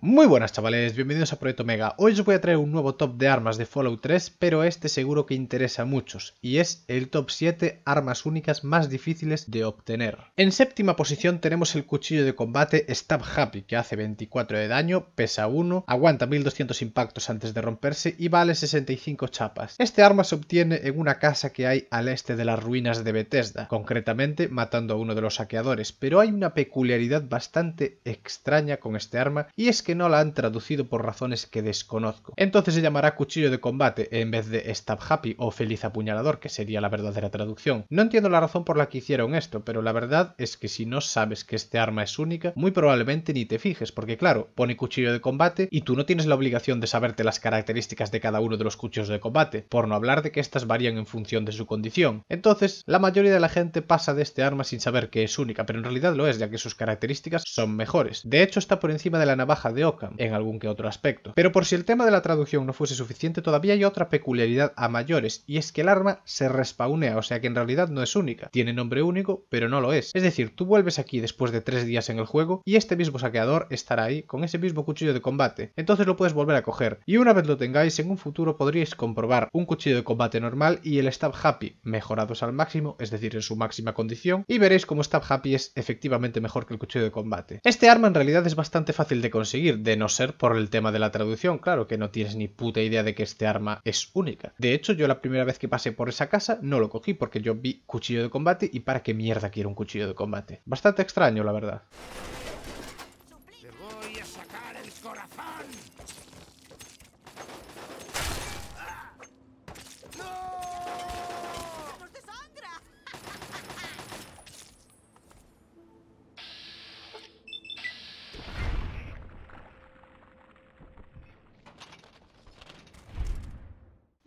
Muy buenas chavales, bienvenidos a Proyecto Mega. Hoy os voy a traer un nuevo top de armas de Fallout 3, pero este seguro que interesa a muchos, y es el top 7 armas únicas más difíciles de obtener. En séptima posición tenemos el cuchillo de combate Stab Happy, que hace 24 de daño, pesa 1, aguanta 1200 impactos antes de romperse y vale 65 chapas. Este arma se obtiene en una casa que hay al este de las ruinas de Bethesda, concretamente matando a uno de los saqueadores, pero hay una peculiaridad bastante extraña con este arma, y es que que no la han traducido por razones que desconozco. Entonces se llamará cuchillo de combate en vez de stab happy o feliz apuñalador, que sería la verdadera traducción. No entiendo la razón por la que hicieron esto, pero la verdad es que si no sabes que este arma es única, muy probablemente ni te fijes, porque claro, pone cuchillo de combate y tú no tienes la obligación de saberte las características de cada uno de los cuchillos de combate, por no hablar de que estas varían en función de su condición. Entonces, la mayoría de la gente pasa de este arma sin saber que es única, pero en realidad lo es, ya que sus características son mejores. De hecho, está por encima de la navaja de de en algún que otro aspecto. Pero por si el tema de la traducción no fuese suficiente, todavía hay otra peculiaridad a mayores, y es que el arma se respawnea, o sea que en realidad no es única. Tiene nombre único, pero no lo es. Es decir, tú vuelves aquí después de tres días en el juego y este mismo saqueador estará ahí con ese mismo cuchillo de combate. Entonces lo puedes volver a coger. Y una vez lo tengáis, en un futuro podríais comprobar un cuchillo de combate normal y el Stab Happy mejorados al máximo, es decir, en su máxima condición, y veréis cómo Stab Happy es efectivamente mejor que el cuchillo de combate. Este arma en realidad es bastante fácil de conseguir de no ser por el tema de la traducción, claro, que no tienes ni puta idea de que este arma es única. De hecho, yo la primera vez que pasé por esa casa no lo cogí porque yo vi cuchillo de combate y para qué mierda quiero un cuchillo de combate. Bastante extraño, la verdad. a sacar el corazón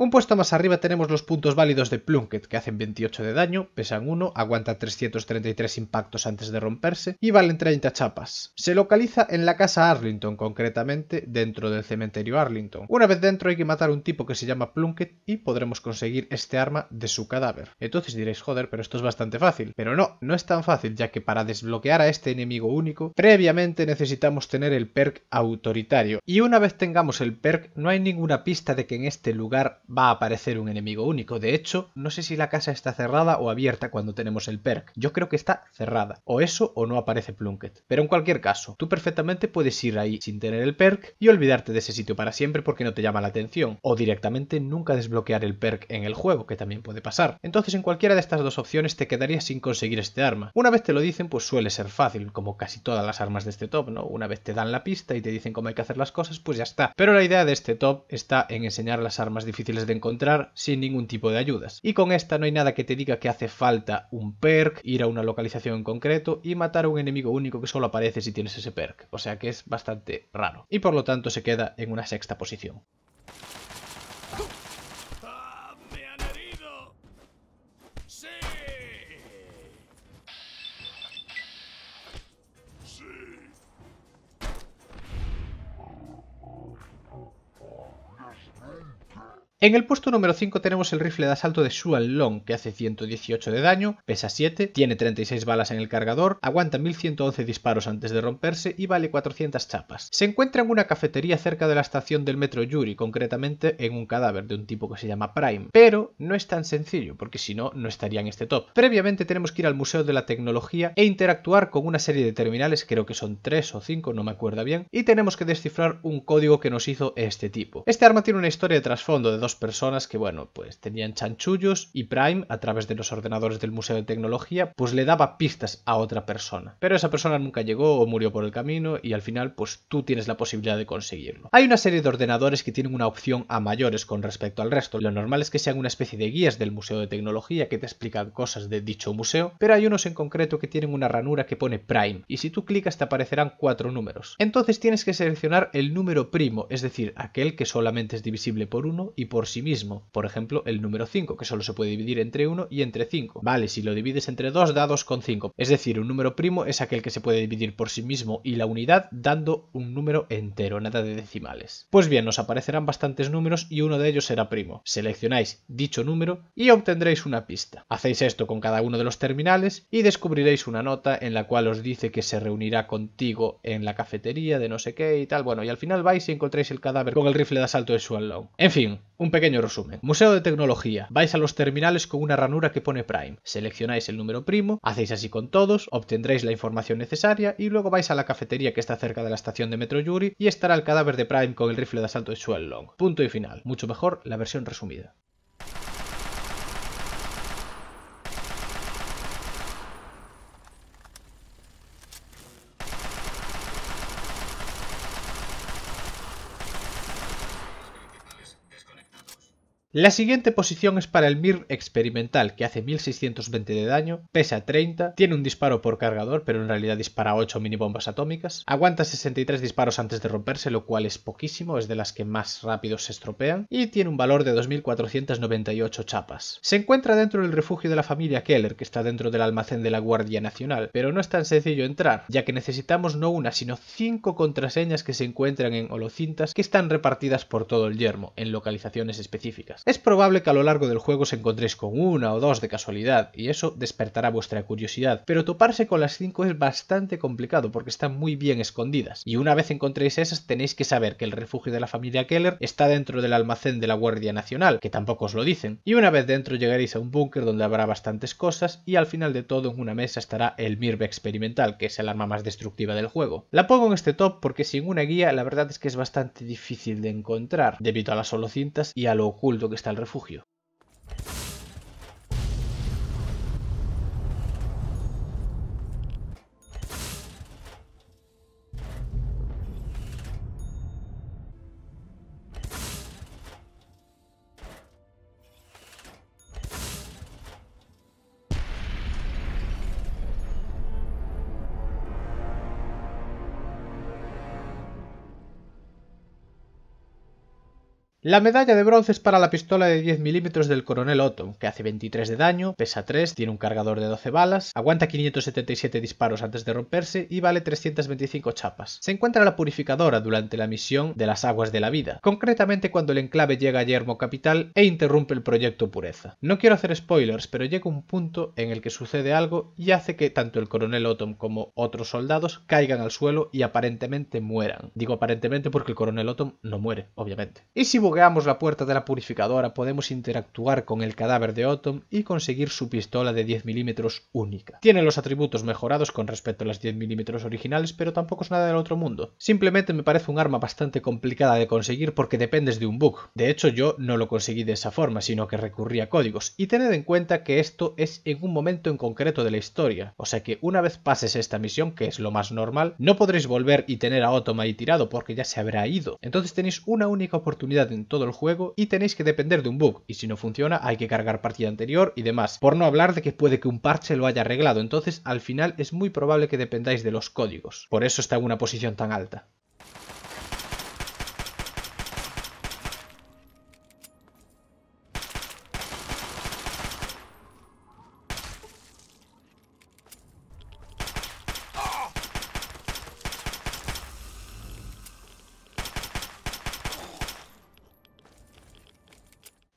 Un puesto más arriba tenemos los puntos válidos de Plunket, que hacen 28 de daño, pesan 1, aguanta 333 impactos antes de romperse y valen 30 chapas. Se localiza en la casa Arlington, concretamente dentro del cementerio Arlington. Una vez dentro hay que matar un tipo que se llama Plunket y podremos conseguir este arma de su cadáver. Entonces diréis, joder, pero esto es bastante fácil. Pero no, no es tan fácil, ya que para desbloquear a este enemigo único, previamente necesitamos tener el perk autoritario. Y una vez tengamos el perk, no hay ninguna pista de que en este lugar va a aparecer un enemigo único. De hecho, no sé si la casa está cerrada o abierta cuando tenemos el perk. Yo creo que está cerrada. O eso o no aparece Plunket. Pero en cualquier caso, tú perfectamente puedes ir ahí sin tener el perk y olvidarte de ese sitio para siempre porque no te llama la atención. O directamente nunca desbloquear el perk en el juego, que también puede pasar. Entonces en cualquiera de estas dos opciones te quedarías sin conseguir este arma. Una vez te lo dicen, pues suele ser fácil, como casi todas las armas de este top, ¿no? Una vez te dan la pista y te dicen cómo hay que hacer las cosas, pues ya está. Pero la idea de este top está en enseñar las armas difíciles de encontrar sin ningún tipo de ayudas. Y con esta no hay nada que te diga que hace falta un perk, ir a una localización en concreto y matar a un enemigo único que solo aparece si tienes ese perk. O sea que es bastante raro. Y por lo tanto se queda en una sexta posición. En el puesto número 5 tenemos el rifle de asalto de Shuan Long, que hace 118 de daño, pesa 7, tiene 36 balas en el cargador, aguanta 1111 disparos antes de romperse y vale 400 chapas. Se encuentra en una cafetería cerca de la estación del metro Yuri, concretamente en un cadáver de un tipo que se llama Prime, pero no es tan sencillo, porque si no, no estaría en este top. Previamente tenemos que ir al Museo de la Tecnología e interactuar con una serie de terminales, creo que son 3 o 5, no me acuerdo bien, y tenemos que descifrar un código que nos hizo este tipo. Este arma tiene una historia de trasfondo de dos personas que, bueno, pues tenían chanchullos y Prime, a través de los ordenadores del Museo de Tecnología, pues le daba pistas a otra persona. Pero esa persona nunca llegó o murió por el camino y al final, pues tú tienes la posibilidad de conseguirlo. Hay una serie de ordenadores que tienen una opción a mayores con respecto al resto. Lo normal es que sean una especie de guías del Museo de Tecnología que te explican cosas de dicho museo, pero hay unos en concreto que tienen una ranura que pone Prime y si tú clicas te aparecerán cuatro números. Entonces tienes que seleccionar el número primo, es decir, aquel que solamente es divisible por uno y por por sí mismo. Por ejemplo, el número 5, que solo se puede dividir entre 1 y entre 5. Vale, si lo divides entre 2, con 5 Es decir, un número primo es aquel que se puede dividir por sí mismo y la unidad dando un número entero, nada de decimales. Pues bien, nos aparecerán bastantes números y uno de ellos será primo. Seleccionáis dicho número y obtendréis una pista. Hacéis esto con cada uno de los terminales y descubriréis una nota en la cual os dice que se reunirá contigo en la cafetería de no sé qué y tal. Bueno, y al final vais y encontráis el cadáver con el rifle de asalto de Swan En fin, un pequeño resumen. Museo de tecnología. Vais a los terminales con una ranura que pone Prime. Seleccionáis el número primo, hacéis así con todos, obtendréis la información necesaria y luego vais a la cafetería que está cerca de la estación de Metro Yuri y estará el cadáver de Prime con el rifle de asalto de Long. Punto y final. Mucho mejor la versión resumida. La siguiente posición es para el Mir experimental, que hace 1620 de daño, pesa 30, tiene un disparo por cargador, pero en realidad dispara 8 minibombas atómicas, aguanta 63 disparos antes de romperse, lo cual es poquísimo, es de las que más rápido se estropean, y tiene un valor de 2498 chapas. Se encuentra dentro del refugio de la familia Keller, que está dentro del almacén de la Guardia Nacional, pero no es tan sencillo entrar, ya que necesitamos no una, sino cinco contraseñas que se encuentran en holocintas que están repartidas por todo el yermo, en localizaciones específicas. Es probable que a lo largo del juego os encontréis con una o dos de casualidad, y eso despertará vuestra curiosidad, pero toparse con las cinco es bastante complicado porque están muy bien escondidas, y una vez encontréis esas tenéis que saber que el refugio de la familia Keller está dentro del almacén de la Guardia Nacional, que tampoco os lo dicen, y una vez dentro llegaréis a un búnker donde habrá bastantes cosas, y al final de todo en una mesa estará el Mirbe experimental, que es el arma más destructiva del juego. La pongo en este top porque sin una guía la verdad es que es bastante difícil de encontrar, debido a las cintas y a lo oculto que está el refugio. La medalla de bronce es para la pistola de 10 milímetros del coronel Otom que hace 23 de daño, pesa 3, tiene un cargador de 12 balas, aguanta 577 disparos antes de romperse y vale 325 chapas. Se encuentra la purificadora durante la misión de las aguas de la vida, concretamente cuando el enclave llega a Yermo Capital e interrumpe el proyecto Pureza. No quiero hacer spoilers, pero llega un punto en el que sucede algo y hace que tanto el coronel Otom como otros soldados caigan al suelo y aparentemente mueran. Digo aparentemente porque el coronel Otom no muere, obviamente. Y si la puerta de la purificadora podemos interactuar con el cadáver de Otom y conseguir su pistola de 10 milímetros única. Tiene los atributos mejorados con respecto a las 10 milímetros originales, pero tampoco es nada del otro mundo. Simplemente me parece un arma bastante complicada de conseguir porque dependes de un bug. De hecho, yo no lo conseguí de esa forma, sino que recurrí a códigos. Y tened en cuenta que esto es en un momento en concreto de la historia. O sea que una vez pases esta misión, que es lo más normal, no podréis volver y tener a Otom ahí tirado porque ya se habrá ido. Entonces tenéis una única oportunidad en todo el juego y tenéis que depender de un bug. Y si no funciona, hay que cargar partida anterior y demás. Por no hablar de que puede que un parche lo haya arreglado. Entonces, al final es muy probable que dependáis de los códigos. Por eso está en una posición tan alta.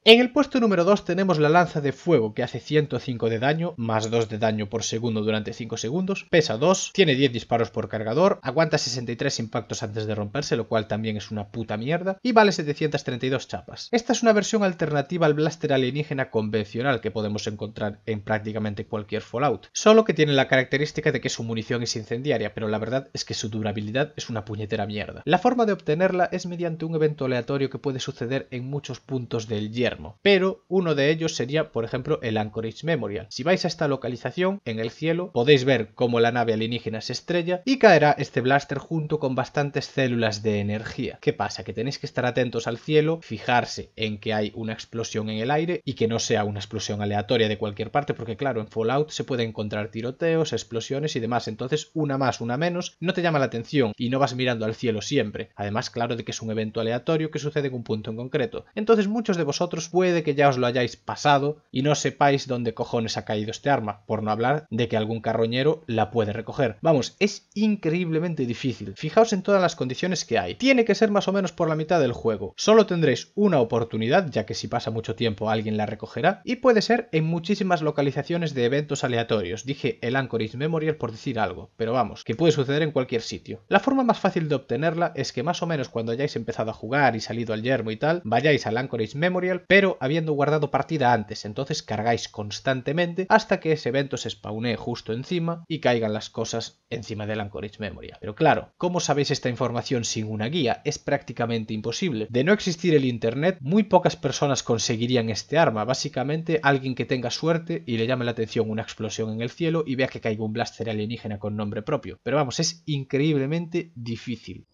En el puesto número 2 tenemos la lanza de fuego que hace 105 de daño, más 2 de daño por segundo durante 5 segundos, pesa 2, tiene 10 disparos por cargador, aguanta 63 impactos antes de romperse, lo cual también es una puta mierda, y vale 732 chapas. Esta es una versión alternativa al blaster alienígena convencional que podemos encontrar en prácticamente cualquier Fallout, solo que tiene la característica de que su munición es incendiaria, pero la verdad es que su durabilidad es una puñetera mierda. La forma de obtenerla es mediante un evento aleatorio que puede suceder en muchos puntos del hierro pero uno de ellos sería, por ejemplo, el Anchorage Memorial. Si vais a esta localización, en el cielo, podéis ver cómo la nave alienígena se estrella y caerá este blaster junto con bastantes células de energía. ¿Qué pasa? Que tenéis que estar atentos al cielo, fijarse en que hay una explosión en el aire y que no sea una explosión aleatoria de cualquier parte, porque claro, en Fallout se puede encontrar tiroteos, explosiones y demás. Entonces, una más, una menos, no te llama la atención y no vas mirando al cielo siempre. Además, claro de que es un evento aleatorio que sucede en un punto en concreto. Entonces, muchos de vosotros pues puede que ya os lo hayáis pasado y no sepáis dónde cojones ha caído este arma, por no hablar de que algún carroñero la puede recoger. Vamos, es increíblemente difícil. Fijaos en todas las condiciones que hay. Tiene que ser más o menos por la mitad del juego. Solo tendréis una oportunidad, ya que si pasa mucho tiempo alguien la recogerá, y puede ser en muchísimas localizaciones de eventos aleatorios. Dije el Anchorage Memorial por decir algo, pero vamos, que puede suceder en cualquier sitio. La forma más fácil de obtenerla es que más o menos cuando hayáis empezado a jugar y salido al yermo y tal, vayáis al Anchorage Memorial, pero habiendo guardado partida antes, entonces cargáis constantemente hasta que ese evento se spawnee justo encima y caigan las cosas encima del Anchorage Memory. Pero claro, ¿cómo sabéis esta información sin una guía? Es prácticamente imposible. De no existir el internet, muy pocas personas conseguirían este arma. Básicamente, alguien que tenga suerte y le llame la atención una explosión en el cielo y vea que caiga un blaster alienígena con nombre propio. Pero vamos, es increíblemente difícil.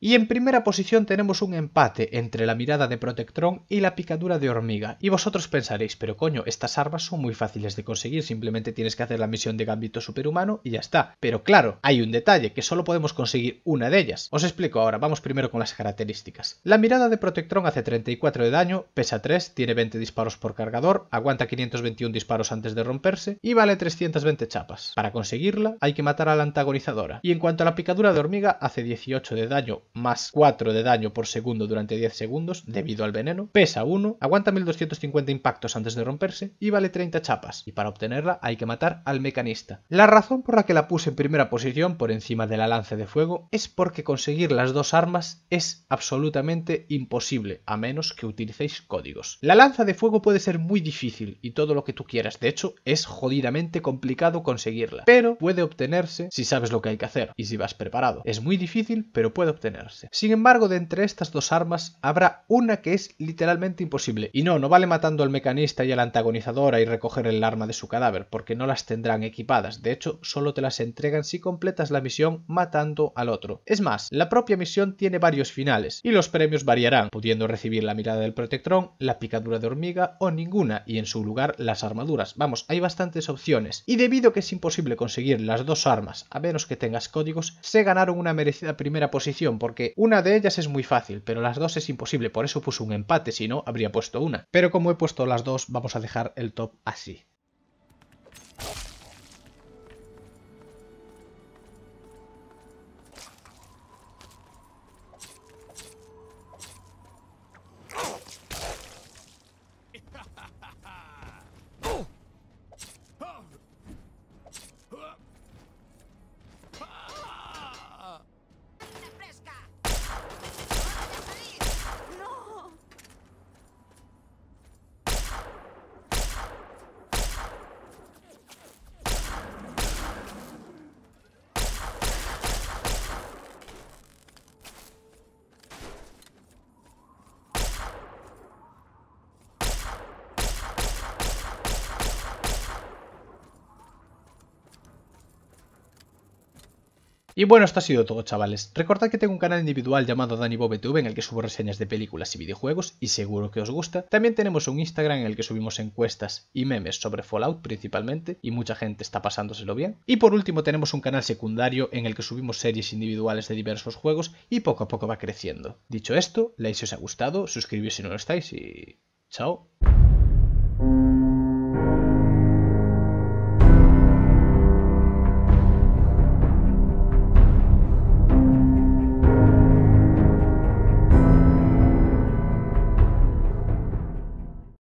Y en primera posición tenemos un empate entre la mirada de Protectron y la picadura de hormiga. Y vosotros pensaréis, pero coño, estas armas son muy fáciles de conseguir, simplemente tienes que hacer la misión de gambito superhumano y ya está. Pero claro, hay un detalle, que solo podemos conseguir una de ellas. Os explico ahora, vamos primero con las características. La mirada de Protectron hace 34 de daño, pesa 3, tiene 20 disparos por cargador, aguanta 521 disparos antes de romperse y vale 320 chapas. Para conseguirla hay que matar a la antagonizadora. Y en cuanto a la picadura de hormiga, hace 18 de daño, más 4 de daño por segundo durante 10 segundos debido al veneno, pesa 1, aguanta 1250 impactos antes de romperse y vale 30 chapas, y para obtenerla hay que matar al mecanista. La razón por la que la puse en primera posición por encima de la lanza de fuego es porque conseguir las dos armas es absolutamente imposible a menos que utilicéis códigos. La lanza de fuego puede ser muy difícil y todo lo que tú quieras, de hecho es jodidamente complicado conseguirla, pero puede obtenerse si sabes lo que hay que hacer y si vas preparado. Es muy difícil pero puede obtenerse. Sin embargo, de entre estas dos armas habrá una que es literalmente imposible. Y no, no vale matando al mecanista y a la antagonizadora y recoger el arma de su cadáver, porque no las tendrán equipadas. De hecho, solo te las entregan si completas la misión matando al otro. Es más, la propia misión tiene varios finales, y los premios variarán, pudiendo recibir la mirada del Protectrón, la picadura de hormiga o ninguna, y en su lugar las armaduras. Vamos, hay bastantes opciones. Y debido a que es imposible conseguir las dos armas, a menos que tengas códigos, se ganaron una merecida primera posición porque porque una de ellas es muy fácil, pero las dos es imposible, por eso puse un empate, si no, habría puesto una. Pero como he puesto las dos, vamos a dejar el top así. Y bueno, esto ha sido todo, chavales. Recordad que tengo un canal individual llamado DaniBobTV en el que subo reseñas de películas y videojuegos y seguro que os gusta. También tenemos un Instagram en el que subimos encuestas y memes sobre Fallout principalmente y mucha gente está pasándoselo bien. Y por último tenemos un canal secundario en el que subimos series individuales de diversos juegos y poco a poco va creciendo. Dicho esto, like si os ha gustado, suscribíos si no lo estáis y... ¡Chao!